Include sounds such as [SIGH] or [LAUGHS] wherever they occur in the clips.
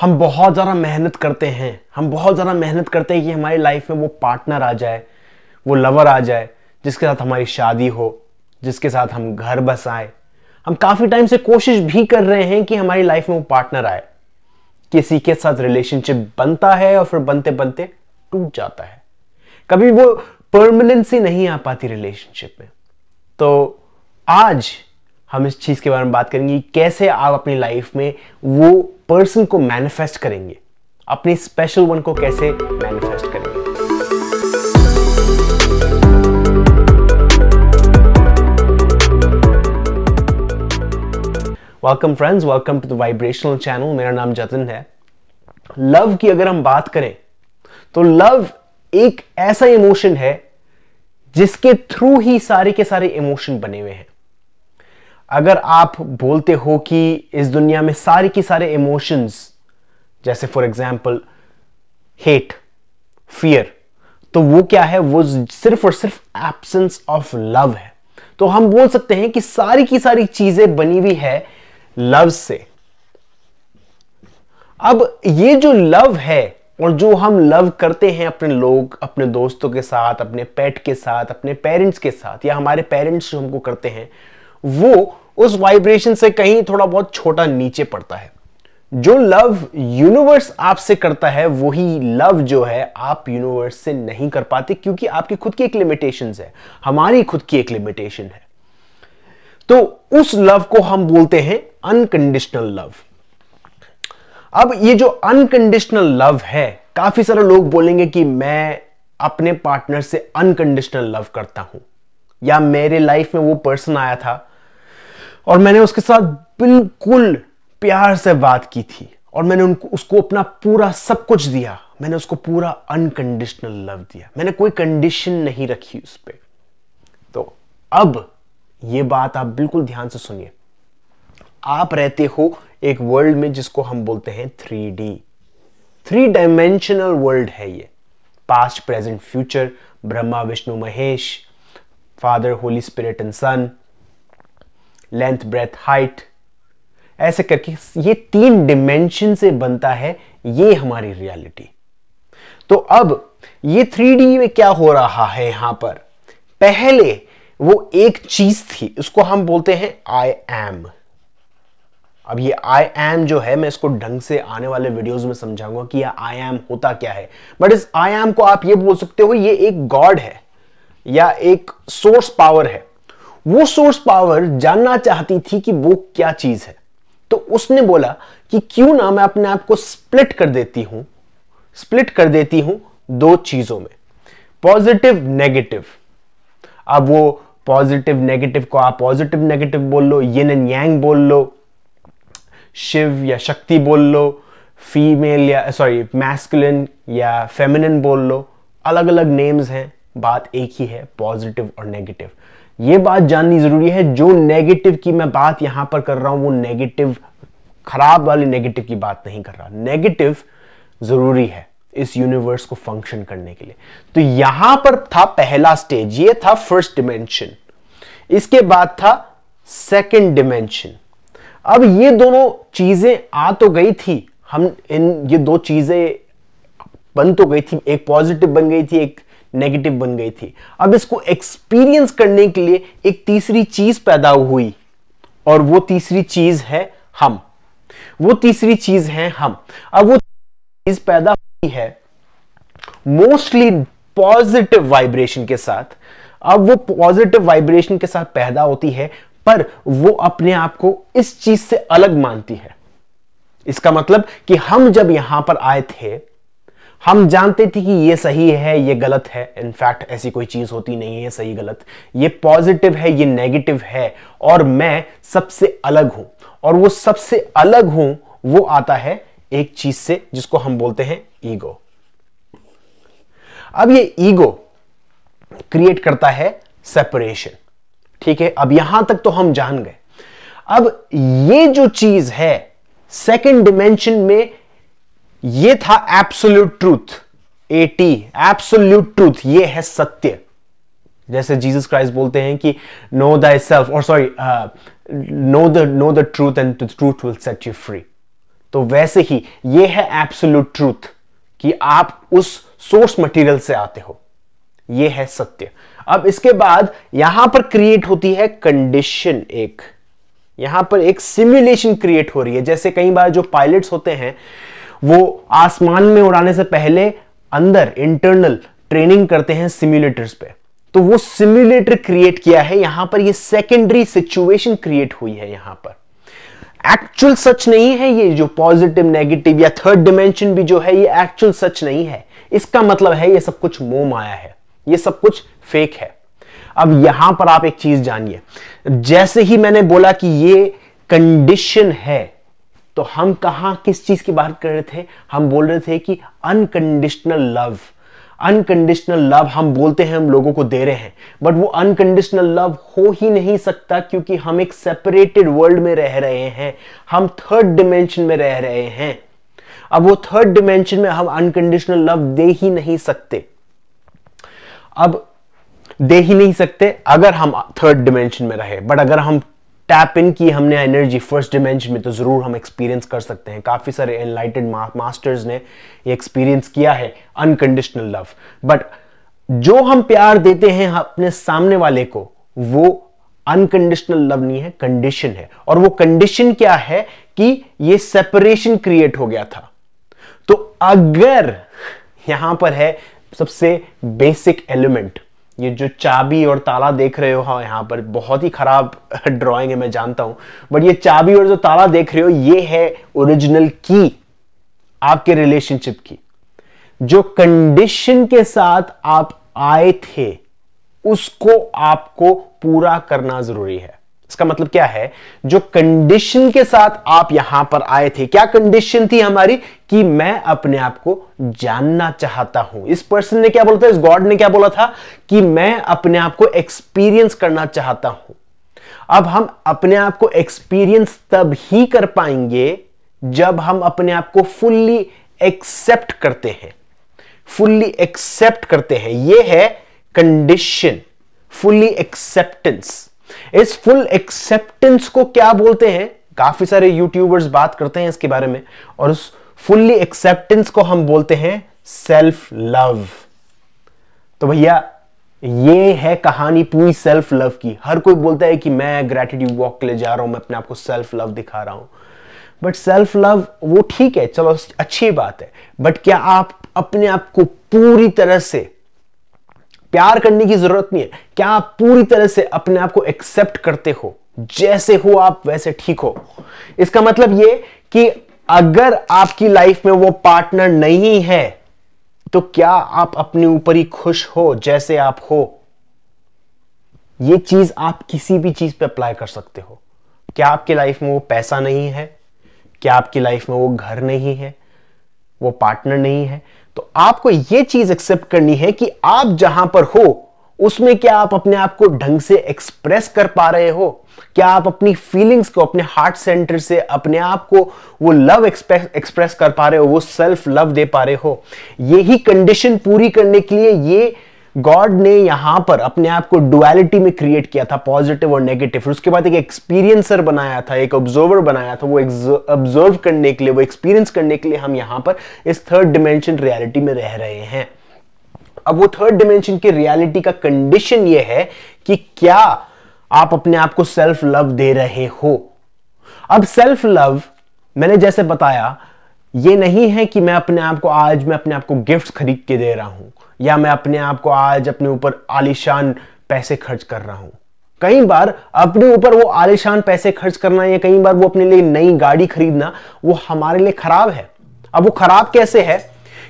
हम बहुत ज़्यादा मेहनत करते हैं हम बहुत ज़्यादा मेहनत करते हैं कि हमारी लाइफ में वो पार्टनर आ जाए वो लवर आ जाए जिसके साथ हमारी शादी हो जिसके साथ हम घर बसाए हम काफ़ी टाइम से कोशिश भी कर रहे हैं कि हमारी लाइफ में वो पार्टनर आए किसी के साथ रिलेशनशिप बनता है और फिर बनते बनते टूट जाता है कभी वो परमानेंसी नहीं आ पाती रिलेशनशिप में तो आज हम इस चीज़ के बारे में बात करेंगे कैसे आप अपनी लाइफ में वो पर्सन को मैनिफेस्ट करेंगे अपने स्पेशल वन को कैसे मैनिफेस्ट करेंगे welcome friends welcome to the vibrational channel मेरा नाम जतन है लव की अगर हम बात करें तो लव एक ऐसा इमोशन है जिसके थ्रू ही सारे के सारे इमोशन बने हुए हैं अगर आप बोलते हो कि इस दुनिया में सारे की सारे इमोशंस जैसे फॉर एग्जाम्पल हेट फियर तो वो क्या है वो सिर्फ और सिर्फ एब्सेंस ऑफ लव है तो हम बोल सकते हैं कि सारी की सारी चीजें बनी हुई है लव से अब ये जो लव है और जो हम लव करते हैं अपने लोग अपने दोस्तों के साथ अपने पेट के साथ अपने पेरेंट्स के साथ या हमारे पेरेंट्स जो हमको करते हैं वो उस वाइब्रेशन से कहीं थोड़ा बहुत छोटा नीचे पड़ता है जो लव यूनिवर्स आपसे करता है वही लव जो है आप यूनिवर्स से नहीं कर पाते क्योंकि आपकी खुद की एक लिमिटेशन है हमारी खुद की एक लिमिटेशन है तो उस लव को हम बोलते हैं अनकंडीशनल लव अब ये जो अनकंडीशनल लव है काफी सारे लोग बोलेंगे कि मैं अपने पार्टनर से अनकंडीशनल लव करता हूं या मेरे लाइफ में वो पर्सन आया था और मैंने उसके साथ बिल्कुल प्यार से बात की थी और मैंने उनको उसको अपना पूरा सब कुछ दिया मैंने उसको पूरा अनकंडीशनल लव दिया मैंने कोई कंडीशन नहीं रखी उस पर तो अब ये बात आप बिल्कुल ध्यान से सुनिए आप रहते हो एक वर्ल्ड में जिसको हम बोलते हैं three D three dimensional world है ये past present future Brahma Vishnu Mahesh father holy spirit and son length breath height ऐसे करके ये तीन डिमेंशन से बनता है ये हमारी रियलिटी तो अब ये थ्री में क्या हो रहा है यहां पर पहले वो एक चीज थी उसको हम बोलते हैं आई एम अब ये आई एम जो है मैं इसको ढंग से आने वाले वीडियोस में समझाऊंगा कि यह आई एम होता क्या है बट इस आई एम को आप ये बोल सकते हो ये एक गॉड है या एक सोर्स पावर है वो सोर्स पावर जानना चाहती थी कि वो क्या चीज है तो उसने बोला कि क्यों ना मैं अपने आप को स्प्लिट कर देती हूं स्प्लिट कर देती हूं दो चीजों में पॉजिटिव नेगेटिव अब वो पॉजिटिव नेगेटिव को आप पॉजिटिव नेगेटिव बोल लो ये यांग बोल लो शिव या शक्ति बोल लो फीमेल या सॉरी मैस्कुलिन या फेमिनिन बोल लो अलग अलग नेम्स हैं बात एक ही है पॉजिटिव और नेगेटिव ये बात जाननी जरूरी है जो नेगेटिव की मैं बात यहां पर कर रहा हूं वो नेगेटिव खराब वाली नेगेटिव की बात नहीं कर रहा नेगेटिव जरूरी है इस यूनिवर्स को फंक्शन करने के लिए तो यहां पर था पहला स्टेज ये था फर्स्ट डिमेंशन इसके बाद था सेकंड डिमेंशन अब ये दोनों चीजें आ तो गई थी हम इन ये दो चीजें बन तो गई थी एक पॉजिटिव बन गई थी एक नेगेटिव बन गई थी अब इसको एक्सपीरियंस करने के लिए एक तीसरी चीज पैदा हुई और वो तीसरी चीज है हम वो तीसरी चीज है हम अब वो चीज पैदा हुई है मोस्टली पॉजिटिव वाइब्रेशन के साथ अब वो पॉजिटिव वाइब्रेशन के साथ पैदा होती है पर वो अपने आप को इस चीज से अलग मानती है इसका मतलब कि हम जब यहां पर आए थे हम जानते थे कि ये सही है ये गलत है इनफैक्ट ऐसी कोई चीज़ होती नहीं है सही गलत ये पॉजिटिव है ये नेगेटिव है और मैं सबसे अलग हूं और वो सबसे अलग हूं वो आता है एक चीज़ से जिसको हम बोलते हैं ईगो अब ये ईगो क्रिएट करता है सेपरेशन ठीक है अब यहां तक तो हम जान गए अब ये जो चीज है सेकेंड डिमेंशन में ये था एब्सोल्यूट ट्रूथ एटी एप्सोल्यूट एब्सोल्यूट ट्रूथ ये है सत्य जैसे जीसस क्राइस्ट बोलते हैं कि नो दाई सेल्फ और sorry know the know the truth and truth will set you free तो वैसे ही ये है एब्सोल्यूट ट्रूथ कि आप उस सोर्स मटेरियल से आते हो ये है सत्य अब इसके बाद यहां पर क्रिएट होती है कंडीशन एक यहां पर एक सिमुलेशन क्रिएट हो रही है जैसे कई बार जो पायलट्स होते हैं वो आसमान में उड़ाने से पहले अंदर इंटरनल ट्रेनिंग करते हैं सिम्युलेटर्स पे तो वो सिम्युलेटर क्रिएट किया है यहां पर ये सेकेंडरी सिचुएशन क्रिएट हुई है यहां पर एक्चुअल सच नहीं है ये जो पॉजिटिव नेगेटिव या थर्ड डिमेंशन भी जो है ये एक्चुअल सच नहीं है इसका मतलब है ये सब कुछ मोम आया है ये सब कुछ फेक है अब यहां पर आप एक चीज जानिए जैसे ही मैंने बोला कि ये कंडीशन है तो हम कहाँ किस चीज़ की बात कर रहे थे हम बोल रहे थे कि अनकंडीशनल लव अनकंडीशनल लव हम बोलते हैं हम लोगों को दे रहे हैं बट वो अनकंडीशनल लव हो ही नहीं सकता क्योंकि हम एक सेपरेटेड वर्ल्ड में रह रहे हैं हम थर्ड डिमेंशन में रह रहे हैं अब वो थर्ड डिमेंशन में हम अनकंडीशनल लव दे ही नहीं सकते अब दे ही नहीं सकते अगर हम थर्ड डिमेंशन में रहे बट अगर हम टैप इन की हमने एनर्जी फर्स्ट डिमेंशन में तो ज़रूर हम एक्सपीरियंस कर सकते हैं काफ़ी सारे एनलाइटेड मास्टर्स ने ये एक्सपीरियंस किया है अनकंडीशनल लव बट जो हम प्यार देते हैं अपने सामने वाले को वो अनकंडीशनल लव नहीं है कंडीशन है और वो कंडीशन क्या है कि ये सेपरेशन क्रिएट हो गया था तो अगर यहां पर है सबसे बेसिक एलिमेंट ये जो चाबी और ताला देख रहे हो हाँ, यहाँ पर बहुत ही खराब ड्राइंग [LAUGHS] है मैं जानता हूं बट ये चाबी और जो ताला देख रहे हो ये है ओरिजिनल की आपके रिलेशनशिप की जो कंडीशन के साथ आप आए थे उसको आपको पूरा करना जरूरी है इसका मतलब क्या है जो कंडीशन के साथ आप यहां पर आए थे क्या कंडीशन थी हमारी कि मैं अपने आप को जानना चाहता हूं इस पर्सन ने क्या बोला था इस गॉड ने क्या बोला था कि मैं अपने आप को एक्सपीरियंस करना चाहता हूं अब हम अपने आप को एक्सपीरियंस तब ही कर पाएंगे जब हम अपने आप को फुल्ली एक्सेप्ट करते हैं फुल्ली एक्सेप्ट करते हैं यह है कंडीशन फुल्ली एक्सेप्टेंस इस फुल एक्सेप्टेंस को क्या बोलते हैं काफी सारे यूट्यूबर्स बात करते हैं इसके बारे में और उस फुल्ली एक्सेप्टेंस को हम बोलते हैं सेल्फ लव तो भैया ये है कहानी पूरी सेल्फ लव की हर कोई बोलता है कि मैं ग्रेटिट्यूड वॉक के लिए जा रहा हूं मैं अपने आप को सेल्फ लव दिखा रहा हूं बट सेल्फ लव वो ठीक है चलो अच्छी बात है बट क्या आप अपने आप को पूरी तरह से प्यार करने की जरूरत नहीं है क्या आप पूरी तरह से अपने आप को एक्सेप्ट करते हो जैसे हो आप वैसे ठीक हो इसका मतलब यह कि अगर आपकी लाइफ में वो पार्टनर नहीं है तो क्या आप अपने ऊपर ही खुश हो जैसे आप हो ये चीज आप किसी भी चीज पे अप्लाई कर सकते हो क्या आपकी लाइफ में वो पैसा नहीं है क्या आपकी लाइफ में वो घर नहीं है वो पार्टनर नहीं है तो आपको यह चीज एक्सेप्ट करनी है कि आप जहां पर हो उसमें क्या आप अपने आप को ढंग से एक्सप्रेस कर पा रहे हो क्या आप अपनी फीलिंग्स को अपने हार्ट सेंटर से अपने आप को वो लव एक्सप्रेस कर पा रहे हो वो सेल्फ लव दे पा रहे हो यही कंडीशन पूरी करने के लिए ये गॉड ने यहां पर अपने आप को डुअलिटी में क्रिएट किया था पॉजिटिव और नेगेटिव फिर उसके बाद एक एक्सपीरियंसर बनाया था एक ऑब्जर्वर बनाया था वो ऑब्जर्व करने के लिए वो एक्सपीरियंस करने के लिए हम यहां पर इस थर्ड डिमेंशन रियलिटी में रह रहे हैं अब वो थर्ड डिमेंशन की रियलिटी का कंडीशन ये है कि क्या आप अपने आप को सेल्फ लव दे रहे हो अब सेल्फ लव मैंने जैसे बताया ये नहीं है कि मैं अपने आप को आज मैं अपने आप को गिफ्ट खरीद के दे रहा हूं या मैं अपने आप को आज अपने ऊपर आलिशान पैसे खर्च कर रहा हूं कई बार अपने ऊपर वो आलिशान पैसे खर्च करना या कई बार वो अपने लिए नई गाड़ी खरीदना वो हमारे लिए खराब है अब वो खराब कैसे है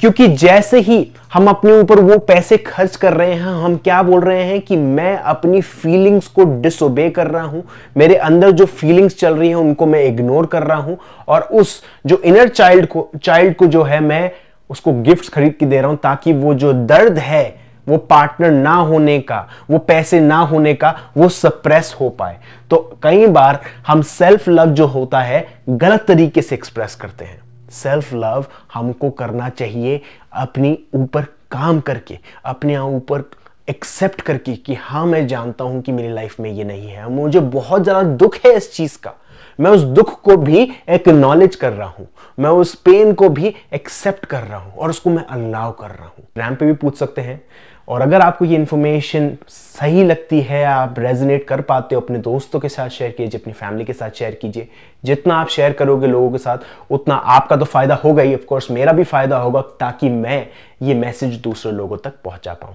क्योंकि जैसे ही हम अपने ऊपर वो पैसे खर्च कर रहे हैं हम क्या बोल रहे हैं कि मैं अपनी फीलिंग्स को डिसोबे कर रहा हूं मेरे अंदर जो फीलिंग्स चल रही हैं उनको मैं इग्नोर कर रहा हूं और उस जो इनर चाइल्ड को चाइल्ड को जो है मैं उसको गिफ्ट्स खरीद के दे रहा हूं ताकि वो जो दर्द है वो पार्टनर ना होने का वो पैसे ना होने का वो सप्रेस हो पाए तो कई बार हम सेल्फ लव जो होता है गलत तरीके से एक्सप्रेस करते हैं सेल्फ लव हमको करना चाहिए अपनी ऊपर काम करके अपने ऊपर एक्सेप्ट करके कि हाँ मैं जानता हूं कि मेरी लाइफ में ये नहीं है मुझे बहुत ज़्यादा दुख है इस चीज़ का मैं उस दुख को भी एक्नॉलेज कर रहा हूं मैं उस पेन को भी एक्सेप्ट कर रहा हूं और उसको मैं अलाउ कर रहा हूं रैम पे भी पूछ सकते हैं और अगर आपको ये इन्फॉर्मेशन सही लगती है आप रेजिनेट कर पाते हो अपने दोस्तों के साथ शेयर कीजिए अपनी फैमिली के साथ शेयर कीजिए जितना आप शेयर करोगे लोगों के साथ उतना आपका तो फ़ायदा होगा ही ऑफकोर्स मेरा भी फ़ायदा होगा ताकि मैं ये मैसेज दूसरे लोगों तक पहुंचा पाऊँ